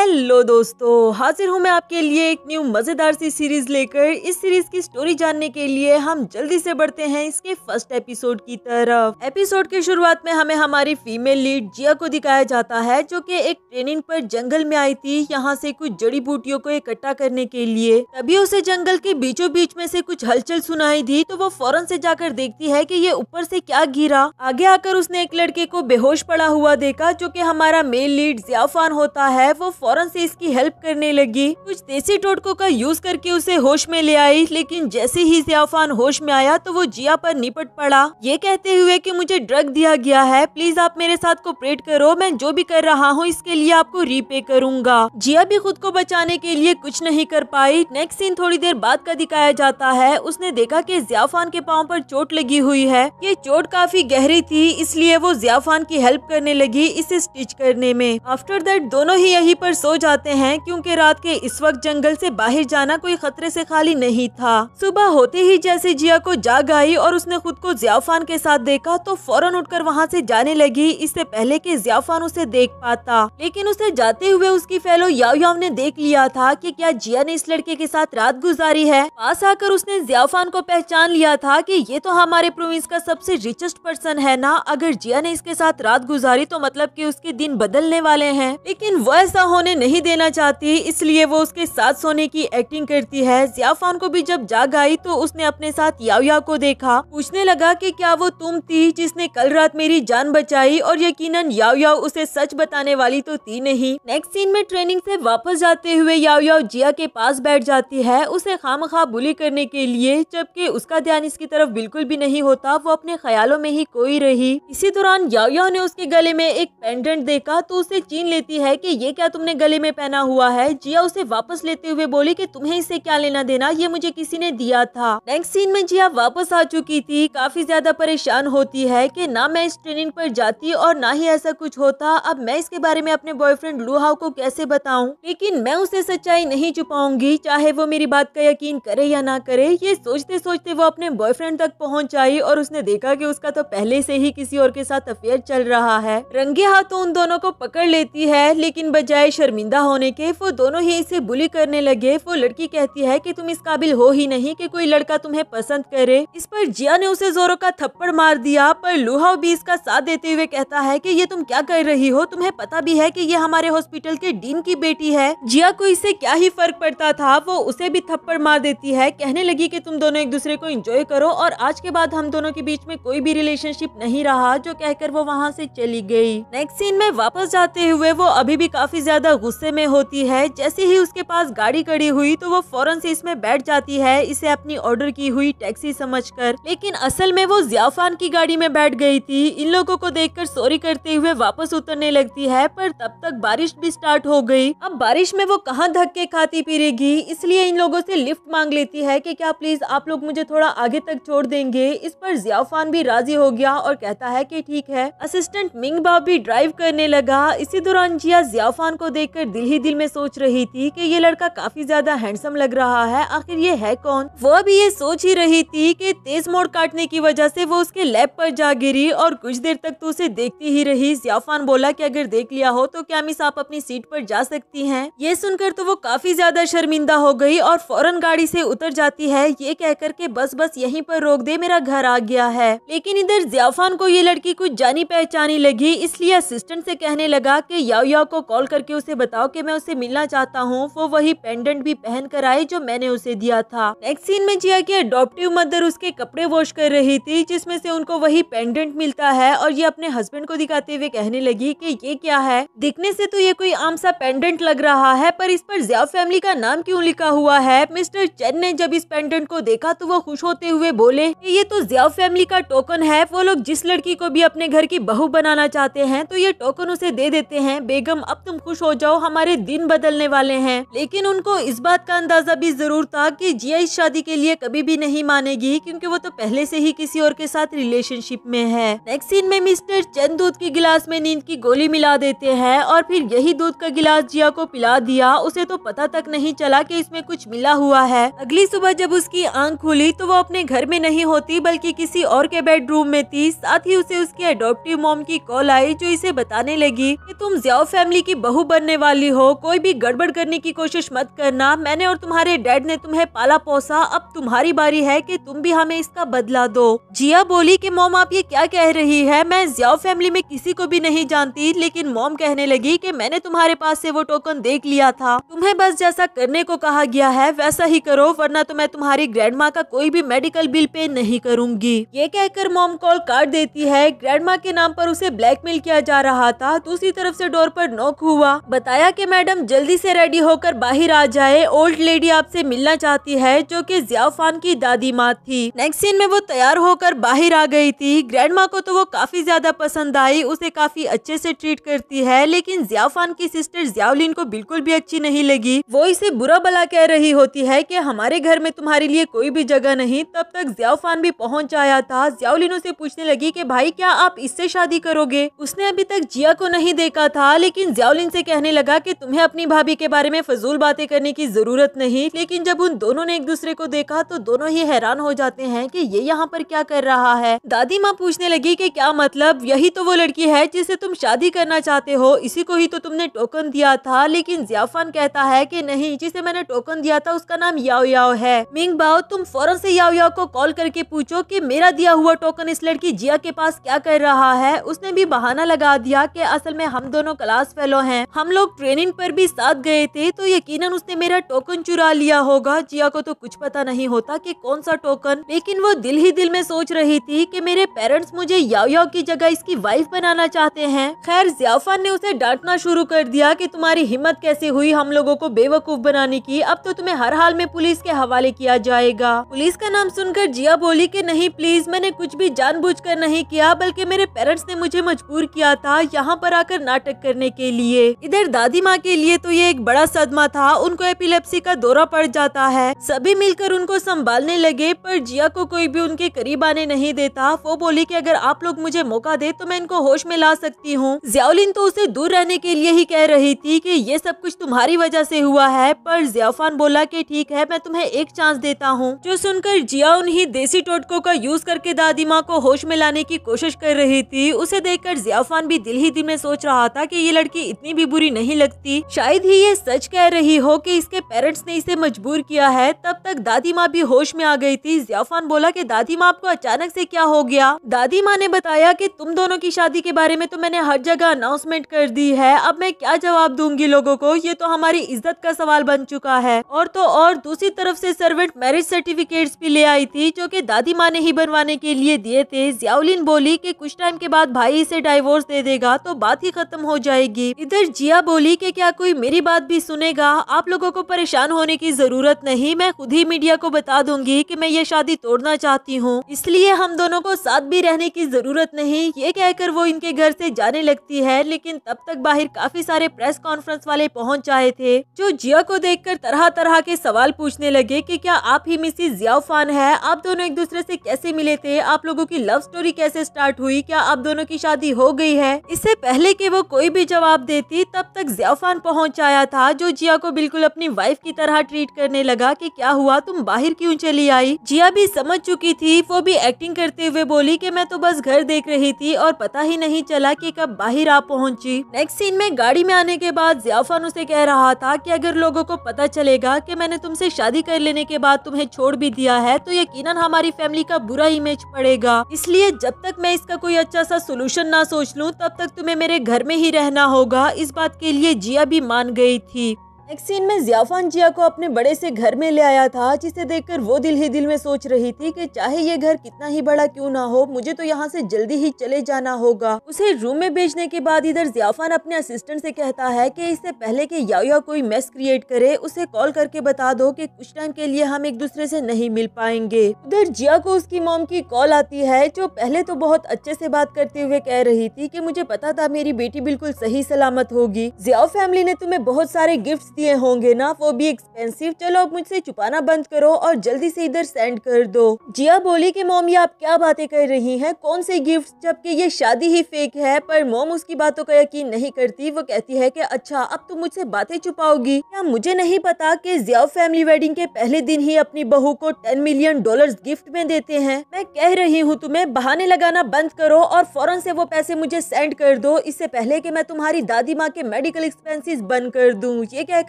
hello दोस्तों हाजिर हूँ मैं आपके लिए एक न्यू मज़ेदार सी सीरीज़ लेकर इस सीरीज़ की स्टोरी जानने के लिए हम जल्दी से बढ़ते हैं इसके फर्स्ट एपिसोड की तरफ एपिसोड की शुरुआत में हमें हमारी फीमेल लीड जिया को दिखाया जाता है जो कि एक ट्रेनिंग पर जंगल में आई थी यहाँ से कुछ जड़ी बूटियों को इकट्ठा करने के लिए तभी उसे जंगल के बीचों बीच में से कुछ हलचल सुनाई दी तो वो फौरन से जाकर देखती है की ये ऊपर से क्या गिरा आगे आकर उसने एक लड़के को बेहोश पड़ा हुआ देखा जो की हमारा मेल लीड जियाफान होता है वो फौरन से इसकी हेल्प करने लगी कुछ देसी टोटकों का यूज करके उसे होश में ले आई लेकिन जैसे ही जियाफान होश में आया तो वो जिया पर निपट पड़ा ये कहते हुए कि मुझे ड्रग दिया गया है प्लीज आप मेरे साथ कोपरेट करो मैं जो भी कर रहा हूँ इसके लिए आपको रीपे करूंगा जिया भी खुद को बचाने के लिए कुछ नहीं कर पाई नेक्स्ट सीन थोड़ी देर बाद का दिखाया जाता है उसने देखा की जियाफान के पाँव पर चोट लगी हुई है ये चोट काफी गहरी थी इसलिए वो जियाफान की हेल्प करने लगी इसे स्टिच करने में आफ्टर दैट दोनों ही यही पर सो जाते हैं क्योंकि रात के इस वक्त जंगल से बाहर जाना कोई खतरे से खाली नहीं था सुबह होते ही जैसे जिया को जाग आई और उसने खुद को जियाफान के साथ देखा तो फौरन उठकर वहाँ से जाने लगी इससे पहले की जियाफान उसे देख पाता लेकिन उसे जाते हुए उसकी फैलो याव याव ने देख लिया था की क्या जिया ने इस लड़के के साथ रात गुजारी है पास आकर उसने जियाफान को पहचान लिया था की ये तो हमारे प्रोविंस का सबसे रिचेस्ट पर्सन है ना अगर जिया ने इसके साथ रात गुजारी तो मतलब कि उसके दिन बदलने वाले हैं लेकिन वो ऐसा होने उन्हें नहीं देना चाहती इसलिए वो उसके साथ सोने की एक्टिंग करती है जियाफान को भी जब जाग आई तो उसने अपने साथ याविया को देखा पूछने लगा कि क्या वो तुम थी जिसने कल रात मेरी जान बचाई और यकीनन याविया उसे सच बताने वाली तो थी नहीं नेक्स्ट सीन में ट्रेनिंग से वापस जाते हुए याविया जिया के पास बैठ जाती है उसे खाम खा बुली करने के लिए जबकि उसका ध्यान इसकी तरफ बिल्कुल भी नहीं होता वो अपने ख्यालों में ही कोई रही इसी दौरान याविया ने उसके गले में एक पेंडेंट देखा तो उसे चीन लेती है की ये क्या तुमने गले में पहना हुआ है जिया उसे वापस लेते हुए बोली कि तुम्हें इसे क्या लेना देना ये मुझे किसी ने दिया था नेक्स्ट सीन में जिया वापस आ चुकी थी काफी ज्यादा परेशान होती है कि ना मैं इस ट्रेनिंग पर जाती और ना ही ऐसा कुछ होता अब मैं इसके बारे में अपने बॉयफ्रेंड लुहाव को कैसे बताऊँ लेकिन मैं उसे सच्चाई नहीं छुपाऊंगी चाहे वो मेरी बात का यकीन करे या ना करे ये सोचते सोचते वो अपने बॉयफ्रेंड तक पहुँच आई और उसने देखा की उसका तो पहले से ही किसी और के साथ अफेयर चल रहा है रंगे हाथों उन दोनों को पकड़ लेती है लेकिन बजाय शर्म शर्मिंदा होने के वो दोनों ही इसे बुली करने लगे वो लड़की कहती है कि तुम इस काबिल हो ही नहीं कि कोई लड़का तुम्हें पसंद करे इस पर जिया ने उसे जोरों का थप्पड़ मार दिया पर लुहाव भी इसका साथ देते हुए कहता है कि ये तुम क्या कर रही हो तुम्हें पता भी है कि ये हमारे हॉस्पिटल के डीन की बेटी है जिया को इससे क्या ही फर्क पड़ता था वो उसे भी थप्पड़ मार देती है कहने लगी की तुम दोनों एक दूसरे को एंजॉय करो और आज के बाद हम दोनों के बीच में कोई भी रिलेशनशिप नहीं रहा जो कहकर वो वहाँ से चली गई नेक्स्ट सीन में वापस जाते हुए वो अभी भी काफी ज्यादा गुस्से में होती है जैसे ही उसके पास गाड़ी खड़ी हुई तो वो फौरन से इसमें बैठ जाती है इसे अपनी ऑर्डर की हुई टैक्सी समझकर लेकिन असल में वो जियाफान की गाड़ी में बैठ गई थी इन लोगों को देखकर सॉरी करते हुए वापस उतरने लगती है पर तब तक बारिश भी स्टार्ट हो गई अब बारिश में वो कहाँ धक्के खाती पीरेगी इसलिए इन लोगों से लिफ्ट मांग लेती है की क्या प्लीज आप लोग मुझे थोड़ा आगे तक छोड़ देंगे इस पर जियाफान भी राजी हो गया और कहता है की ठीक है असिस्टेंट मिंग भी ड्राइव करने लगा इसी दौरान जिया जियाफान को देख देखकर दिल ही दिल में सोच रही थी कि ये लड़का काफी ज्यादा हैंडसम लग रहा है आखिर ये है कौन वो भी ये सोच ही रही थी कि तेज मोड़ काटने की वजह से वो उसके लैब पर जा गिरी और कुछ देर तक तो उसे देखती ही रही जियाफान बोला कि अगर देख लिया हो तो क्या मिस आप अपनी सीट पर जा सकती है ये सुनकर तो वो काफी ज्यादा शर्मिंदा हो गई और फौरन गाड़ी से उतर जाती है ये कहकर के बस बस यही पर रोक दे मेरा घर आ गया है लेकिन इधर जियाफान को ये लड़की कुछ जानी पहचानी लगी इसलिए असिस्टेंट से कहने लगा कि याव याव को कॉल करके उसे उसे बताओ कि मैं उसे मिलना चाहता हूँ वो वही पेंडेंट भी पहन कर आई जो मैंने उसे दिया था नेक्स्ट सीन में जिया की अडोप्टिव मदर उसके कपड़े वॉश कर रही थी जिसमे से उनको वही पेंडेंट मिलता है और ये अपने हस्बैंड को दिखाते हुए कहने लगी की ये क्या है दिखने से तो ये कोई आम सा पेंडेंट लग रहा है पर इस पर जिया फैमिली का नाम क्यों लिखा हुआ है मिस्टर चेन ने जब इस पेंडेंट को देखा तो वो खुश होते हुए बोले कि ये तो जिया फैमिली का टोकन है वो लोग जिस लड़की को भी अपने घर की बहू बनाना चाहते हैं तो ये टोकन उसे दे देते हैं बेगम अब तुम खुश हो जाओ हमारे दिन बदलने वाले हैं लेकिन उनको इस बात का अंदाजा भी जरूर था कि जिया इस शादी के लिए कभी भी नहीं मानेगी क्योंकि वो तो पहले से ही किसी और के साथ रिलेशनशिप में है नेक्स्ट सीन में मिस्टर चंद दूध के गिलास में नींद की गोली मिला देते हैं और फिर यही दूध का गिलास जिया को पिला दिया उसे तो पता तक नहीं चला की इसमें कुछ मिला हुआ है अगली सुबह जब उसकी आँख खुली तो वो अपने घर में नहीं होती बल्कि किसी और के बेडरूम में थी साथ ही उसे उसकी एडोप्टिव मोम की कॉल आई जो इसे बताने लगी कि तुम जियाओ फैमिली की बहू बनने होने वाली हो कोई भी गड़बड़ करने की कोशिश मत करना मैंने और तुम्हारे डैड ने तुम्हें पाला पोसा अब तुम्हारी बारी है कि तुम भी हमें इसका बदला दो जिया बोली कि मोम आप ये क्या कह रही है मैं जियाओ फैमिली में किसी को भी नहीं जानती लेकिन मोम कहने लगी की मैंने तुम्हारे पास ऐसी वो टोकन देख लिया था तुम्हें बस जैसा करने को कहा गया है वैसा ही करो वरना तो मैं तुम्हारी ग्रैंड का कोई भी मेडिकल बिल पे नहीं करूंगी ये कहकर मोम कॉल काट देती है ग्रैंड के नाम आरोप उसे ब्लैकमेल किया जा रहा था दूसरी तरफ से डोर पर नोक हुआ बताया कि मैडम जल्दी से रेडी होकर बाहर आ जाए ओल्ड लेडी आपसे मिलना चाहती है जो कि जियाफान की दादी माँ थी नेक्स्ट सीन में वो तैयार होकर बाहर आ गई थी ग्रैंड माँ को तो वो काफी ज्यादा पसंद आई उसे काफी अच्छे से ट्रीट करती है लेकिन जियाफान की सिस्टर जियालिन को बिल्कुल भी अच्छी नहीं लगी वो इसे बुरा भला कह रही होती है की हमारे घर में तुम्हारे लिए कोई भी जगह नहीं तब तक जियाफान भी पहुँच आया था जियावलिन उसे पूछने लगी की भाई क्या आप इससे शादी करोगे उसने अभी तक जिया को नहीं देखा था लेकिन जियावलिन से कहने लगने लगा कि तुम्हें अपनी भाभी के बारे में फजूल बातें करने की जरूरत नहीं लेकिन जब उन दोनों ने एक दूसरे को देखा तो दोनों ही हैरान हो जाते हैं कि ये यहाँ पर क्या कर रहा है दादी माँ पूछने लगी कि क्या मतलब यही तो वो लड़की है जिसे तुम शादी करना चाहते हो इसी को ही तो तुमने टोकन दिया था लेकिन जियाफान कहता है की नहीं जिसे मैंने टोकन दिया था उसका नाम याओ याओ है मिंग बाओ तुम फौरन से याओ याओ को कॉल करके पूछो की मेरा दिया हुआ टोकन इस लड़की जिया के पास क्या कर रहा है उसने भी बहाना लगा दिया की असल में हम दोनों क्लास फेलो हैं हम लोग लोग ट्रेनिंग पर भी साथ गए थे तो यकीनन उसने मेरा टोकन चुरा लिया होगा जिया को तो कुछ पता नहीं होता कि कौन सा टोकन लेकिन वो दिल ही दिल में सोच रही थी कि मेरे पेरेंट्स मुझे याव याव की जगह इसकी वाइफ बनाना चाहते हैं खैर जियाफान ने उसे डांटना शुरू कर दिया कि तुम्हारी हिम्मत कैसे हुई हम लोगों को बेवकूफ बनाने की अब तो तुम्हें हर हाल में पुलिस के हवाले किया जाएगा पुलिस का नाम सुनकर जिया बोली की नहीं प्लीज मैंने कुछ भी कर नहीं किया बल्कि मेरे पेरेंट्स ने मुझे मजबूर किया था यहाँ पर आकर नाटक करने के लिए इधर दादी माँ के लिए तो ये एक बड़ा सदमा था उनको एपिलेप्सी का दौरा पड़ जाता है सभी मिलकर उनको संभालने लगे पर जिया को कोई भी उनके करीब आने नहीं देता वो बोली की अगर आप लोग मुझे मौका दे तो मैं इनको होश में ला सकती हूँ जियालिन तो उसे दूर रहने के लिए ही कह रही थी की ये सब कुछ तुम्हारी वजह से हुआ है पर जियाफान बोला की ठीक है मैं तुम्हें एक चांस देता हूँ जो सुनकर जिया उन्हीं देसी टोटको का यूज करके दादी माँ को होश में लाने की कोशिश कर रही थी उसे देखकर जियाफान भी दिल ही दिल में सोच रहा था की ये लड़की इतनी भी बुरी नहीं नहीं लगती शायद ही ये सच कह रही हो कि इसके पेरेंट्स ने इसे मजबूर किया है तब तक दादी माँ भी होश में आ गई थी जियाफान बोला कि दादी माँ आपको अचानक से क्या हो गया दादी माँ ने बताया कि तुम दोनों की शादी के बारे में तो मैंने हर जगह अनाउंसमेंट कर दी है अब मैं क्या जवाब दूंगी लोगो को ये तो हमारी इज्जत का सवाल बन चुका है और तो और दूसरी तरफ ऐसी सर्वेंट मैरिज सर्टिफिकेट्स भी ले आई थी जो की दादी माँ ने ही बनवाने के लिए दिए थे जियालिन बोली की कुछ टाइम के बाद भाई इसे डाइवोर्स दे देगा तो बात ही खत्म हो जाएगी इधर जिया वह बोली कि क्या कोई मेरी बात भी सुनेगा आप लोगों को परेशान होने की ज़रूरत नहीं मैं खुद ही मीडिया को बता दूंगी कि मैं ये शादी तोड़ना चाहती हूँ इसलिए हम दोनों को साथ भी रहने की ज़रूरत नहीं ये कहकर वो इनके घर से जाने लगती है लेकिन तब तक बाहर काफी सारे प्रेस कॉन्फ्रेंस वाले पहुँच आए थे जो जिया को देख कर तरह तरह के सवाल पूछने लगे की क्या आप ही मिसिस जियाफान है आप दोनों एक दूसरे ऐसी कैसे मिले थे आप लोगों की लव स्टोरी कैसे स्टार्ट हुई क्या आप दोनों की शादी हो गई है इससे पहले की वो कोई भी जवाब देती तब तक जैफान पहुंच आया था जो जिया को बिल्कुल अपनी वाइफ की तरह ट्रीट करने लगा कि क्या हुआ तुम बाहर क्यों चली आई जिया भी समझ चुकी थी वो भी एक्टिंग करते हुए बोली कि मैं तो बस घर देख रही थी और पता ही नहीं चला कि कब बाहर आ पहुंची नेक्स्ट सीन में गाड़ी में आने के बाद जियाफान उसे कह रहा था की अगर लोगो को पता चलेगा की मैंने तुमसे शादी कर लेने के बाद तुम्हें छोड़ भी दिया है तो यकीन हमारी फैमिली का बुरा इमेज पड़ेगा इसलिए जब तक मैं इसका कोई अच्छा सा सोल्यूशन ना सोच लूँ तब तक तुम्हें मेरे घर में ही रहना होगा इस बात के लिए जिया भी मान गई थी एक सीन में जियाफान जिया को अपने बड़े से घर में ले आया था जिसे देखकर वो दिल ही दिल में सोच रही थी कि चाहे ये घर कितना ही बड़ा क्यों ना हो मुझे तो यहाँ से जल्दी ही चले जाना होगा उसे रूम में भेजने के बाद इधर जियाफान अपने असिस्टेंट से कहता है कि इससे पहले कि याया कोई मेस क्रिएट करे उसे कॉल करके बता दो की कुछ टाइम के लिए हम एक दूसरे से नहीं मिल पाएंगे उधर जिया को उसकी मोम की कॉल आती है जो पहले तो बहुत अच्छे से बात करते हुए कह रही थी की मुझे पता था मेरी बेटी बिल्कुल सही सलामत होगी जिया फैमिली ने तुम्हें बहुत सारे गिफ्ट किए होंगे ना वो भी एक्सपेंसिव चलो अब मुझसे छुपाना बंद करो और जल्दी से इधर सेंड कर दो जिया बोली कि मोम ये आप क्या बातें कर रही हैं कौन से गिफ्ट जबकि ये शादी ही फेक है पर मोम उसकी बातों का यकीन नहीं करती वो कहती है कि अच्छा अब तुम मुझसे बातें छुपाओगी क्या मुझे नहीं पता कि जियाओ फैमिली वेडिंग के पहले दिन ही अपनी बहू को टेन मिलियन डॉलर गिफ्ट में देते हैं मैं कह रही हूँ तुम्हें बहाने लगाना बंद करो और फौरन से वो पैसे मुझे सेंड कर दो इससे पहले कि मैं तुम्हारी दादी माँ के मेडिकल एक्सपेंसेस बंद कर दूँ ये कहकर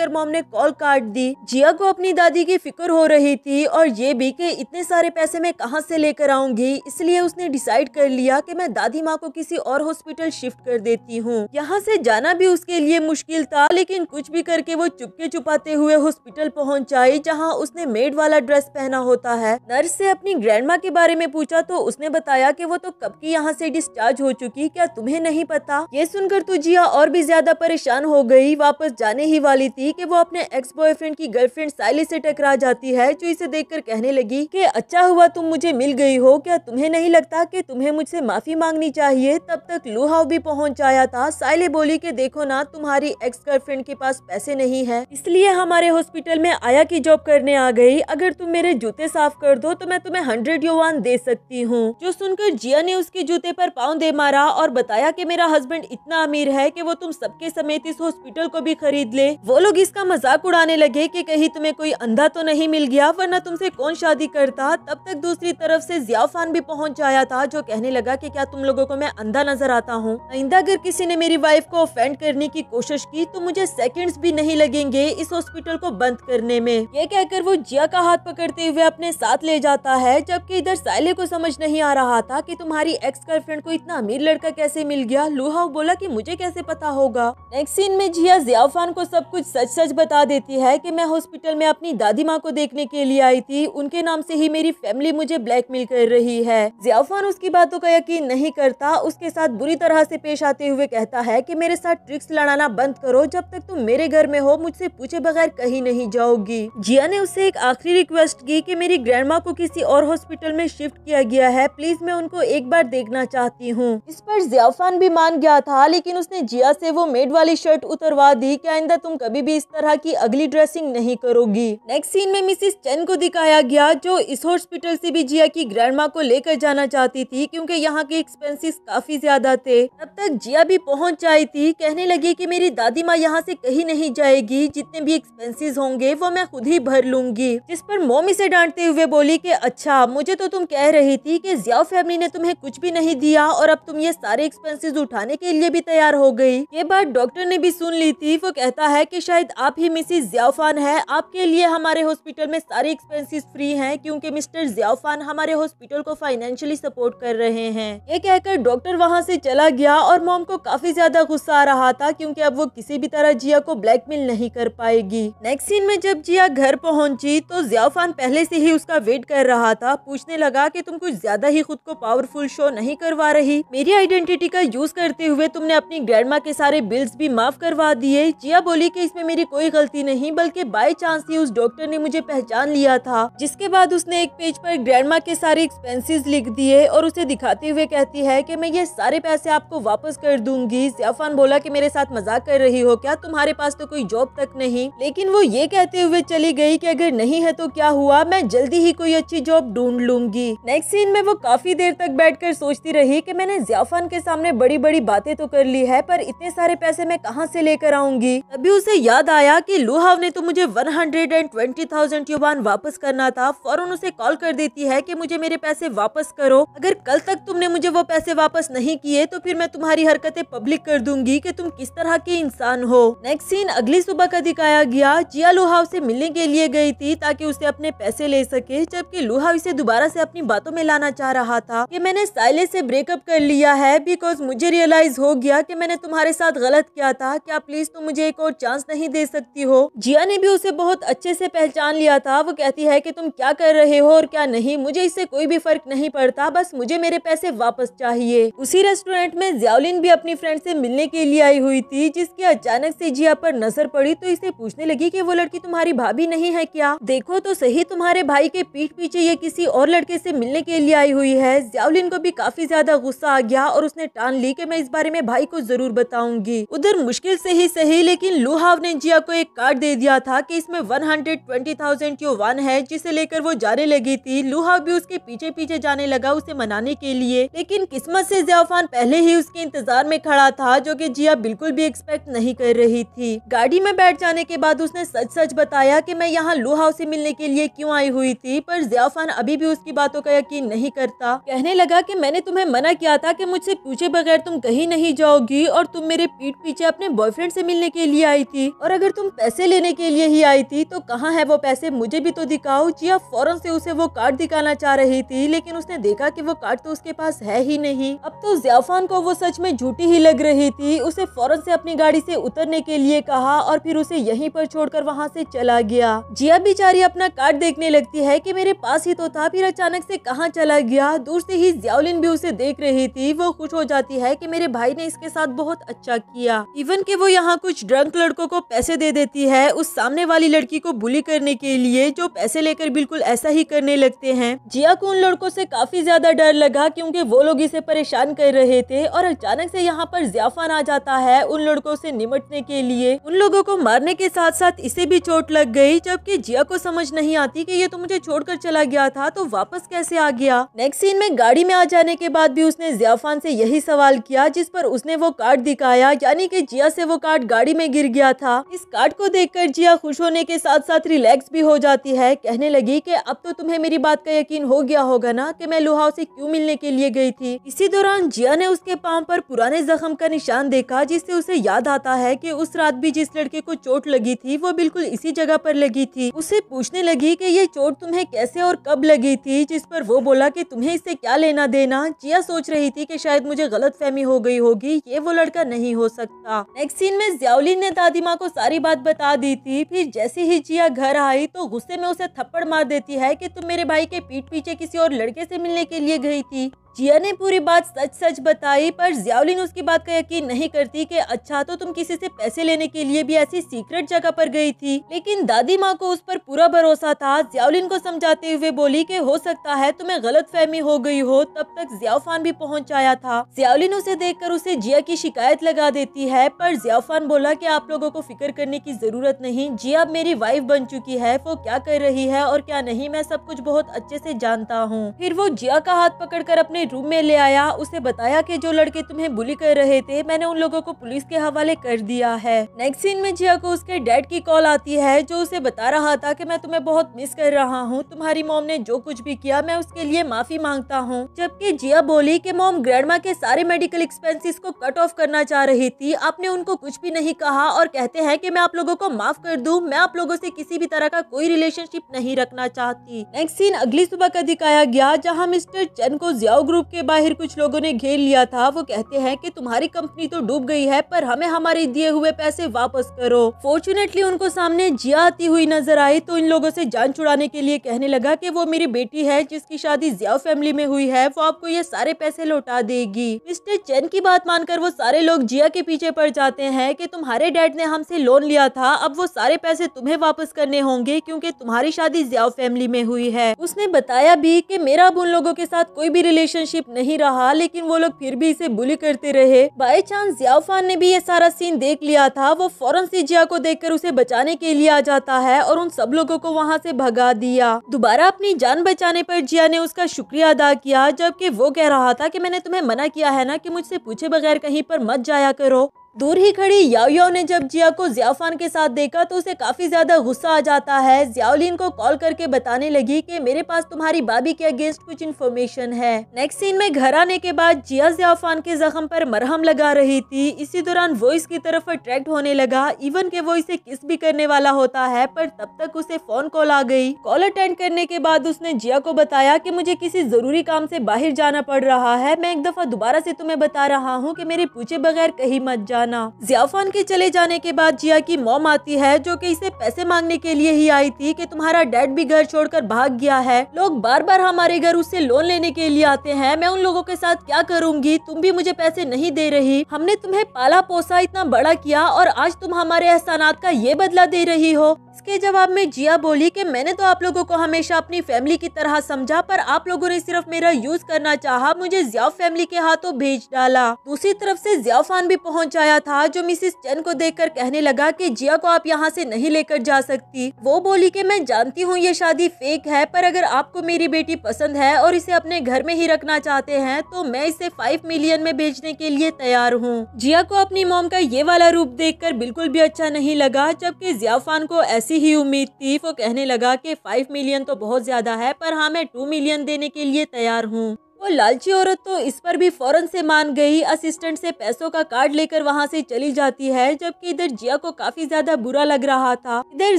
देखकर मॉम ने कॉल काट दी जिया को अपनी दादी की फिक्र हो रही थी और ये भी कि इतने सारे पैसे मैं कहाँ से लेकर आऊंगी इसलिए उसने डिसाइड कर लिया कि मैं दादी माँ को किसी और हॉस्पिटल शिफ्ट कर देती हूँ यहाँ से जाना भी उसके लिए मुश्किल था लेकिन कुछ भी करके वो चुपके छुपाते हुए हॉस्पिटल पहुँच जहाँ उसने मेड वाला ड्रेस पहना होता है नर्स से अपनी ग्रैंड के बारे में पूछा तो उसने बताया की वो तो कब की यहाँ से डिस्चार्ज हो चुकी क्या तुम्हे नहीं पता ये सुनकर तो जिया और भी ज्यादा परेशान हो गयी वापस जाने ही वाली थी थी कि वो अपने एक्स बॉयफ्रेंड की गर्लफ्रेंड साइली से टकरा जाती है जो इसे देखकर कहने लगी कि अच्छा हुआ तुम मुझे मिल गई हो क्या तुम्हें नहीं लगता कि तुम्हें मुझसे माफी मांगनी चाहिए तब तक लोहा भी पहुंच आया था साइली बोली कि देखो ना तुम्हारी एक्स गर्लफ्रेंड के पास पैसे नहीं है इसलिए हमारे हॉस्पिटल में आया की जॉब करने आ गई अगर तुम मेरे जूते साफ कर दो तो मैं तुम्हें हंड्रेड योवान दे सकती हूँ जो सुनकर जिया ने उसके जूते आरोप पाँव दे मारा और बताया की मेरा हस्बैंड इतना अमीर है की वो तुम सबके समेत इस हॉस्पिटल को भी खरीद ले वो लोग भी इसका मजाक उड़ाने लगे कि कहीं तुम्हें कोई अंधा तो नहीं मिल गया वरना तुमसे कौन शादी करता तब तक दूसरी तरफ से जियाफान भी पहुंच जाया था जो कहने लगा कि क्या तुम लोगों को मैं अंधा नजर आता हूँ आइंदा अगर किसी ने मेरी वाइफ को ऑफेंड करने की कोशिश की तो मुझे सेकेंड भी नहीं लगेंगे इस हॉस्पिटल को बंद करने में ये कहकर वो जिया का हाथ पकड़ते हुए अपने साथ ले जाता है जबकि इधर साइले को समझ नहीं आ रहा था की तुम्हारी एक्स गर्लफ्रेंड को इतना अमीर लड़का कैसे मिल गया लूहा बोला की मुझे कैसे पता होगा नेक्स्ट सीन में जिया जियाफान को सब कुछ सच सच बता देती है कि मैं हॉस्पिटल में अपनी दादी माँ को देखने के लिए आई थी उनके नाम से ही मेरी फैमिली मुझे ब्लैकमेल कर रही है जियाफान उसकी बातों का यकीन नहीं करता उसके साथ बुरी तरह से पेश आते हुए कहता है कि मेरे साथ ट्रिक्स लड़ाना बंद करो जब तक तुम मेरे घर में हो मुझसे पूछे बगैर कहीं नहीं जाओगी जिया ने उससे एक आखिरी रिक्वेस्ट की कि मेरी ग्रैंड माँ को किसी और हॉस्पिटल में शिफ्ट किया गया है प्लीज मैं उनको एक बार देखना चाहती हूँ इस पर जियाफान भी मान गया था लेकिन उसने जिया से वो मेड वाली शर्ट उतरवा दी की आइंदा तुम कभी भी भी इस तरह की अगली ड्रेसिंग नहीं करोगी नेक्स्ट सीन में मिसिस चेन को दिखाया गया जो इस हॉस्पिटल से भी जिया की माँ को लेकर जाना चाहती थी क्योंकि यहाँ के एक्सपेंसिस काफी ज्यादा थे तब तक जिया भी पहुँच जाई थी कहने लगी की मेरी दादी माँ यहाँ ऐसी कहीं नहीं जाएगी जितने भी एक्सपेंसिस होंगे वो मैं खुद ही भर लूंगी जिस पर मोमी ऐसी डांटते हुए बोली की अच्छा मुझे तो तुम कह रही थी की जिया फैमिली ने तुम्हें कुछ भी नहीं दिया और अब तुम ये सारे एक्सपेंसिस उठाने के लिए भी तैयार हो गई ये बात डॉक्टर ने भी सुन ली थी वो कहता है की शायद शायद आप ही मिसिस जियाफान है आपके लिए हमारे हॉस्पिटल में सारे एक्सपेंसेस फ्री हैं क्योंकि मिस्टर जियाफान हमारे हॉस्पिटल को फाइनेंशियली सपोर्ट कर रहे हैं ये कहकर डॉक्टर वहाँ से चला गया और मोम को काफी ज्यादा गुस्सा आ रहा था क्योंकि अब वो किसी भी तरह जिया को ब्लैकमेल नहीं कर पाएगी नेक्स्ट सीन में जब जिया घर पहुंची तो जियाफान पहले से ही उसका वेट कर रहा था पूछने लगा की तुम कुछ ज्यादा ही खुद को पावरफुल शो नहीं करवा रही मेरी आइडेंटिटी का यूज करते हुए तुमने अपनी ग्रैंड के सारे बिल्स भी माफ करवा दिए जिया बोली की इसमें मेरी कोई गलती नहीं बल्कि बाई चांस ही उस डॉक्टर ने मुझे पहचान लिया था जिसके बाद उसने एक पेज पर मा के सारे एक्सपेंसिस लिख दिए और उसे दिखाते हुए कहती है की मैं ये सारे पैसे आपको वापस कर दूंगी जियाफान बोला की मेरे साथ मजाक कर रही हो क्या तुम्हारे पास तो कोई जॉब तक नहीं लेकिन वो ये कहते हुए चली गई की अगर नहीं है तो क्या हुआ मैं जल्दी ही कोई अच्छी जॉब ढूंढ लूंगी नेक्स्ट सीन में वो काफी देर तक बैठकर सोचती रही कि मैंने जियाफान के सामने बड़ी बड़ी बातें तो कर ली है पर इतने सारे पैसे मैं कहाँ से लेकर आऊंगी तभी उसे याद याद आया कि लुहाव ने तो मुझे 120,000 युवान वापस करना था फौरन उसे कॉल कर देती है कि मुझे मेरे पैसे वापस करो अगर कल तक तुमने मुझे वो पैसे वापस नहीं किए तो फिर मैं तुम्हारी हरकतें पब्लिक कर दूंगी कि तुम किस तरह के इंसान हो नेक्स्ट सीन अगली सुबह का दिखाया गया जिया लुहाव ऐसी मिलने के लिए गई थी ताकि उसे अपने पैसे ले सके जबकि लुहाव इसे दोबारा ऐसी अपनी बातों में लाना चाह रहा था की मैंने साइले ऐसी ब्रेकअप कर लिया है बिकॉज मुझे रियलाइज हो गया की मैंने तुम्हारे साथ गलत किया था क्या प्लीज तुम मुझे एक और चांस नहीं दे सकती हो जिया ने भी उसे बहुत अच्छे से पहचान लिया था वो कहती है कि तुम क्या कर रहे हो और क्या नहीं मुझे इससे कोई भी फर्क नहीं पड़ता बस मुझे मेरे पैसे वापस चाहिए उसी रेस्टोरेंट में जियालिन भी अपनी फ्रेंड से मिलने के लिए आई हुई थी जिसकी अचानक से जिया पर नजर पड़ी तो इसे पूछने लगी कि वो लड़की तुम्हारी भाभी नहीं है क्या देखो तो सही तुम्हारे भाई के पीठ पीछे ये किसी और लड़के से मिलने के लिए आई हुई है जियालिन को भी काफी ज्यादा गुस्सा आ गया और उसने टान ली कि मैं इस बारे में भाई को जरूर बताऊंगी उधर मुश्किल से ही सही लेकिन लुहाव ने जिया को एक कार्ड दे दिया था कि इसमें 120,000 क्यों वन है जिसे लेकर वो जाने लगी थी लुहा भी उसके पीछे पीछे जाने लगा उसे मनाने के लिए लेकिन किस्मत से जियाफान पहले ही उसके इंतजार में खड़ा था जो कि जिया बिल्कुल भी एक्सपेक्ट नहीं कर रही थी गाड़ी में बैठ जाने के बाद उसने सच सच बताया की मैं यहाँ लुहा उसे मिलने के लिए क्यूँ आई हुई थी पर जियाफान अभी भी उसकी बातों का यकीन नहीं करता कहने लगा की मैंने तुम्हें मना किया था की मुझसे पूछे बगैर तुम कहीं नहीं जाओगी और तुम मेरे पीठ पीछे अपने बॉयफ्रेंड ऐसी मिलने के लिए आई थी और और अगर तुम पैसे लेने के लिए ही आई थी तो कहाँ है वो पैसे मुझे भी तो दिखाओ जिया फौरन से उसे वो कार्ड दिखाना चाह रही थी लेकिन उसने देखा कि वो कार्ड तो उसके पास है ही नहीं अब तो जियाफान को वो सच में झूठी ही लग रही थी उसे फौरन से अपनी गाड़ी से उतरने के लिए कहा और फिर उसे यहीं पर छोड़कर वहाँ से चला गया जिया बेचारी अपना कार्ड देखने लगती है की मेरे पास ही तो था फिर अचानक से कहाँ चला गया दूर से ही जियालिन भी उसे देख रही थी वो खुश हो जाती है की मेरे भाई ने इसके साथ बहुत अच्छा किया इवन के वो यहाँ कुछ ड्रंक लड़कों को पैसे दे देती है उस सामने वाली लड़की को बुली करने के लिए जो पैसे लेकर बिल्कुल ऐसा ही करने लगते हैं जिया को उन लड़कों से काफी ज्यादा डर लगा क्योंकि वो लोग इसे परेशान कर रहे थे और अचानक से यहाँ पर जियाफान आ जाता है उन लड़कों से निमटने के लिए उन लोगों को मारने के साथ साथ इसे भी चोट लग गई जबकि जिया को समझ नहीं आती कि ये तो मुझे छोड़कर चला गया था तो वापस कैसे आ गया नेक्स्ट सीन में गाड़ी में आ जाने के बाद भी उसने जियाफान से यही सवाल किया जिस पर उसने वो कार्ड दिखाया यानी कि जिया से वो कार्ड गाड़ी में गिर गया था था इस कार्ड को देखकर जिया खुश होने के साथ साथ रिलैक्स भी हो जाती है कहने लगी कि अब तो तुम्हें मेरी बात का यकीन हो गया होगा ना कि मैं लोहा ऐसी क्यों मिलने के लिए गई थी इसी दौरान जिया ने उसके पाँव पर पुराने जख्म का निशान देखा जिससे उसे याद आता है की उस रात भी जिस लड़के को चोट लगी थी वो बिल्कुल इसी जगह पर लगी थी उसे पूछने लगी कि ये चोट तुम्हें कैसे और कब लगी थी जिस पर वो बोला कि तुम्हें इससे क्या लेना देना जिया सोच रही थी कि शायद मुझे गलत फहमी हो गई होगी ये वो लड़का नहीं हो सकता नेक्स्ट सीन में जियाउलिन ने माँ को सारी बात बता दी थी फिर जैसे ही जिया घर आई तो गुस्से में उसे थप्पड़ मार देती है कि तुम मेरे भाई के पीठ पीछे किसी और लड़के से मिलने के लिए गई थी जिया ने पूरी बात सच सच बताई पर जियाउलिन उसकी बात का यकीन नहीं करती कि अच्छा तो तुम किसी से पैसे लेने के लिए भी ऐसी सीक्रेट जगह पर गई थी लेकिन दादी माँ को उस पर पूरा भरोसा था जियाउलिन को समझाते हुए बोली कि हो सकता है तुम्हें गलत फहमी हो गई हो तब तक जियाफान भी पहुँच आया था जियाउलिन उसे देख कर उसे जिया की शिकायत लगा देती है पर जियाफान बोला की आप लोगों को फिक्र करने की जरूरत नहीं जिया मेरी वाइफ बन चुकी है वो क्या कर रही है और क्या नहीं मैं सब कुछ बहुत अच्छे ऐसी जानता हूँ फिर वो जिया का हाथ पकड़ अपने रूम में ले आया उसे बताया कि जो लड़के तुम्हें बुली कर रहे थे मैंने उन लोगों को पुलिस के हवाले कर दिया है नेक्स्ट सीन में जिया को उसके डैड की कॉल आती है जो उसे बता रहा था कि मैं तुम्हें बहुत मिस कर रहा हूँ तुम्हारी मोम ने जो कुछ भी किया मैं उसके लिए माफी मांगता हूँ जबकि जिया बोली की मोम ग्रैंडमा के सारे मेडिकल एक्सपेंसिस को कट ऑफ करना चाह रही थी आपने उनको कुछ भी नहीं कहा और कहते हैं की मैं आप लोगों को माफ कर दू मैं आप लोगों से किसी भी तरह का कोई रिलेशनशिप नहीं रखना चाहती नेक्स्ट सीन अगली सुबह का दिखाया गया जहाँ मिस्टर चन को जियाओ ग्रुप के बाहर कुछ लोगों ने घेर लिया था वो कहते हैं कि तुम्हारी कंपनी तो डूब गई है पर हमें हमारे दिए हुए पैसे वापस करो फॉर्चुनेटली उनको सामने जिया आती हुई नजर आई तो इन लोगों से जान छुड़ाने के लिए कहने लगा कि वो मेरी बेटी है जिसकी शादी जिया फैमिली में हुई है वो आपको ये सारे पैसे लौटा देगी मिस्टर चैन की बात मानकर वो सारे लोग जिया के पीछे पड़ जाते हैं की तुम्हारे डैड ने हमसे लोन लिया था अब वो सारे पैसे तुम्हें वापस करने होंगे क्यूँकी तुम्हारी शादी जिया फैमिली में हुई है उसने बताया भी की मेरा अब उन लोगों के साथ कोई भी रिलेशन रिलेशनशिप नहीं रहा लेकिन वो लोग फिर भी इसे बुली करते रहे बाई चांस जियाफान ने भी ये सारा सीन देख लिया था वो फौरन से जिया को देख उसे बचाने के लिए आ जाता है और उन सब लोगों को वहाँ से भगा दिया दोबारा अपनी जान बचाने पर जिया ने उसका शुक्रिया अदा किया जबकि वो कह रहा था कि मैंने तुम्हें मना किया है ना कि मुझसे पूछे बगैर कहीं पर मत जाया करो दूर ही खड़ी याओयाओ ने जब जिया को जियाफान के साथ देखा तो उसे काफ़ी ज़्यादा गुस्सा आ जाता है जियालिन को कॉल करके बताने लगी कि मेरे पास तुम्हारी बाबी के अगेंस्ट कुछ इन्फॉर्मेशन है नेक्स्ट सीन में घर आने के बाद जिया जियाफान के जख्म पर मरहम लगा रही थी इसी दौरान वो इसकी तरफ अट्रैक्ट होने लगा इवन के वो इसे किस भी करने वाला होता है पर तब तक उसे फोन कॉल आ गई कॉल अटेंड करने के बाद उसने जिया को बताया की मुझे किसी ज़रूरी काम से बाहर जाना पड़ रहा है मैं एक दफ़ा दोबारा से तुम्हें बता रहा हूँ की मेरे पूछे बगैर कहीं मत जा जाना जियाफान के चले जाने के बाद जिया की मोम आती है जो कि इसे पैसे मांगने के लिए ही आई थी कि तुम्हारा डैड भी घर छोड़कर भाग गया है लोग बार बार हमारे घर उससे लोन लेने के लिए आते हैं मैं उन लोगों के साथ क्या करूँगी तुम भी मुझे पैसे नहीं दे रही हमने तुम्हें पाला पोसा इतना बड़ा किया और आज तुम हमारे एहसानात का ये बदला दे रही हो के जवाब में जिया बोली कि मैंने तो आप लोगों को हमेशा अपनी फैमिली की तरह समझा पर आप लोगों ने सिर्फ मेरा यूज करना चाहा मुझे जिया फैमिली के हाथों भेज डाला दूसरी तरफ से जिया फान भी पहुंच आया था जो मिसिस चैन को देखकर कहने लगा कि जिया को आप यहाँ से नहीं लेकर जा सकती वो बोली कि मैं जानती हूँ ये शादी फेक है पर अगर आपको मेरी बेटी पसंद है और इसे अपने घर में ही रखना चाहते है तो मैं इसे फाइव मिलियन में भेजने के लिए तैयार हूँ जिया को अपनी मोम का ये वाला रूप देख बिल्कुल भी अच्छा नहीं लगा जबकि जिया फान को ऐसी ही उम्मीद थी वो कहने लगा कि फाइव मिलियन तो बहुत ज़्यादा है पर हाँ मैं टू मिलियन देने के लिए तैयार हूँ वो लालची औरत तो इस पर भी फौरन से मान गई असिस्टेंट से पैसों का कार्ड लेकर वहाँ से चली जाती है जबकि इधर जिया को काफी ज्यादा बुरा लग रहा था इधर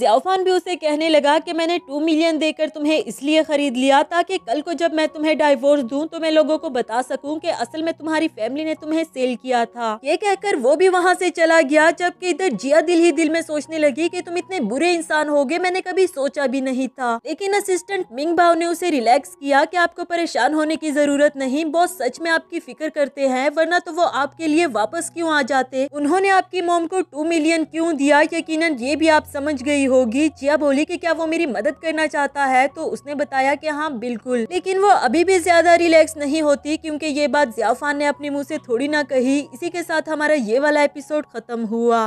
जियाफान भी उसे कहने लगा कि मैंने टू मिलियन देकर तुम्हें इसलिए खरीद लिया ताकि कल को जब मैं तुम्हें डाइवोर्स दूँ तो मैं लोगों को बता सकूँ की असल में तुम्हारी फैमिली ने तुम्हें सेल किया था ये कहकर वो भी वहाँ से चला गया जबकि इधर जिया दिल ही दिल में सोचने लगी की तुम इतने बुरे इंसान हो गए मैंने कभी सोचा भी नहीं था लेकिन असिस्टेंट मिंग भाव ने उसे रिलैक्स किया की आपको परेशान होने की जरूरत जरूरत नहीं बॉस सच में आपकी फिक्र करते हैं वरना तो वो आपके लिए वापस क्यों आ जाते उन्होंने आपकी मोम को टू मिलियन क्यों दिया यकीन ये भी आप समझ गई होगी जिया बोली की क्या वो मेरी मदद करना चाहता है तो उसने बताया की हाँ बिल्कुल लेकिन वो अभी भी ज्यादा रिलैक्स नहीं होती क्यूँकी ये बात जियाफान ने अपने मुँह ऐसी थोड़ी ना कही इसी के साथ हमारा ये वाला एपिसोड खत्म हुआ